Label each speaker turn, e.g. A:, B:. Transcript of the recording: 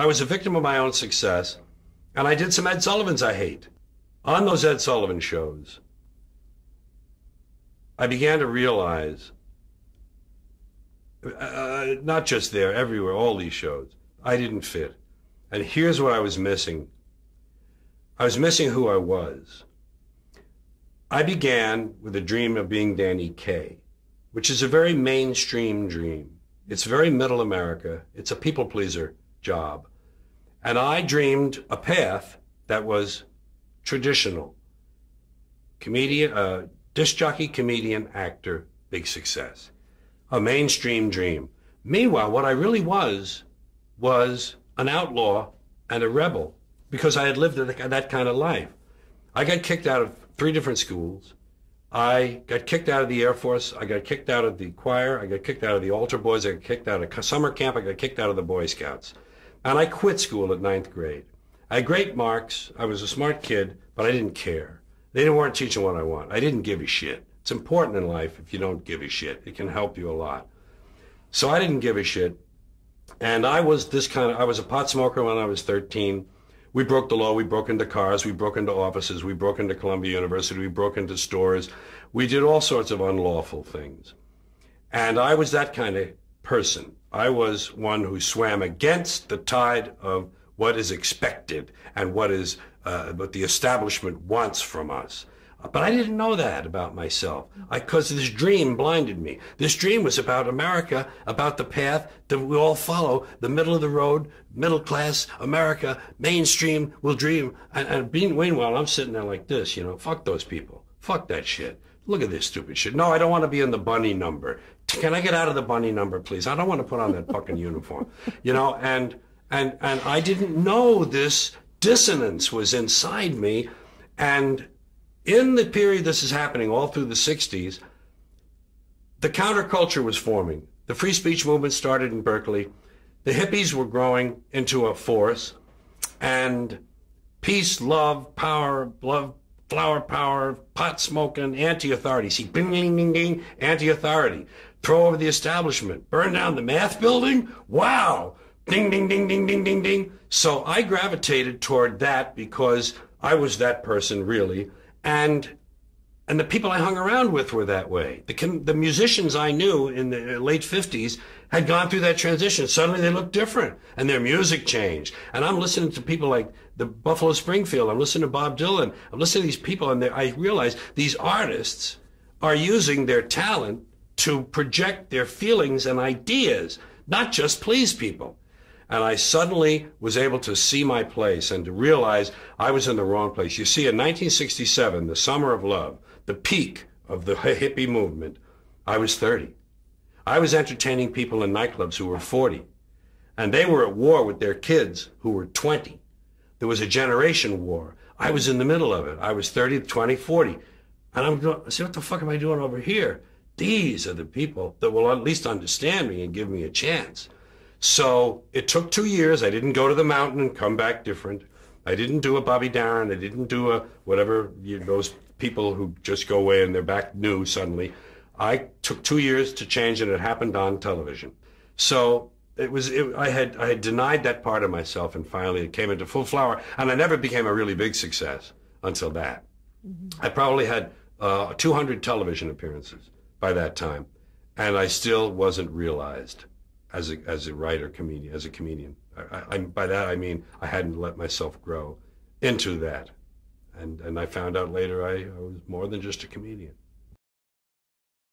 A: I was a victim of my own success, and I did some Ed Sullivans I hate. On those Ed Sullivan shows, I began to realize, uh, uh not just there, everywhere, all these shows, I didn't fit. And here's what I was missing I was missing who I was. I began with a dream of being Danny Kaye, which is a very mainstream dream. It's very middle America. It's a people pleaser job. And I dreamed a path that was traditional comedian, uh, disc jockey, comedian, actor, big success, a mainstream dream. Meanwhile, what I really was was an outlaw and a rebel because I had lived that kind of life. I got kicked out of three different schools. I got kicked out of the Air Force. I got kicked out of the choir. I got kicked out of the altar boys. I got kicked out of summer camp. I got kicked out of the Boy Scouts. And I quit school at ninth grade. I had great marks. I was a smart kid, but I didn't care. They did not teaching what I want. I didn't give a shit. It's important in life if you don't give a shit. It can help you a lot. So I didn't give a shit. And I was this kind of, I was a pot smoker when I was 13. We broke the law. We broke into cars. We broke into offices. We broke into Columbia University. We broke into stores. We did all sorts of unlawful things. And I was that kind of person. I was one who swam against the tide of what is expected and what is uh, what the establishment wants from us. But I didn't know that about myself because this dream blinded me. This dream was about America, about the path that we all follow, the middle of the road, middle class America, mainstream will dream. And, and being meanwhile, I'm sitting there like this, you know, fuck those people. Fuck that shit. Look at this stupid shit. No, I don't want to be in the bunny number. Can I get out of the bunny number, please? I don't want to put on that fucking uniform. You know, and and and I didn't know this dissonance was inside me. And in the period this is happening, all through the 60s, the counterculture was forming. The free speech movement started in Berkeley. The hippies were growing into a force. And peace, love, power, love, flower power, pot smoking, anti-authority. See, bing, ding, ding, ding, anti-authority. Throw over the establishment, burn down the math building. Wow, ding, ding, ding, ding, ding, ding, ding. So I gravitated toward that because I was that person really, and and the people I hung around with were that way. The, the musicians I knew in the late 50s had gone through that transition. Suddenly they looked different and their music changed. And I'm listening to people like the Buffalo Springfield. I'm listening to Bob Dylan. I'm listening to these people and I realize these artists are using their talent to project their feelings and ideas, not just please people. And I suddenly was able to see my place and to realize I was in the wrong place. You see, in 1967, the summer of love, the peak of the hippie movement, I was 30. I was entertaining people in nightclubs who were 40, and they were at war with their kids who were 20. There was a generation war. I was in the middle of it. I was 30, 20, 40. And I'm going, I said, what the fuck am I doing over here? These are the people that will at least understand me and give me a chance. So it took two years. I didn't go to the mountain and come back different. I didn't do a Bobby Darin. I didn't do a whatever you, those people who just go away and they're back new suddenly. I took two years to change, and it happened on television. So it was it, I had I had denied that part of myself, and finally it came into full flower. And I never became a really big success until that. Mm-hmm. I probably had uh, 200 television appearances by that time, and I still wasn't realized as a as a writer comedian as a comedian. I, I, by that I mean I hadn't let myself grow into that and and I found out later I, I was more than just a comedian.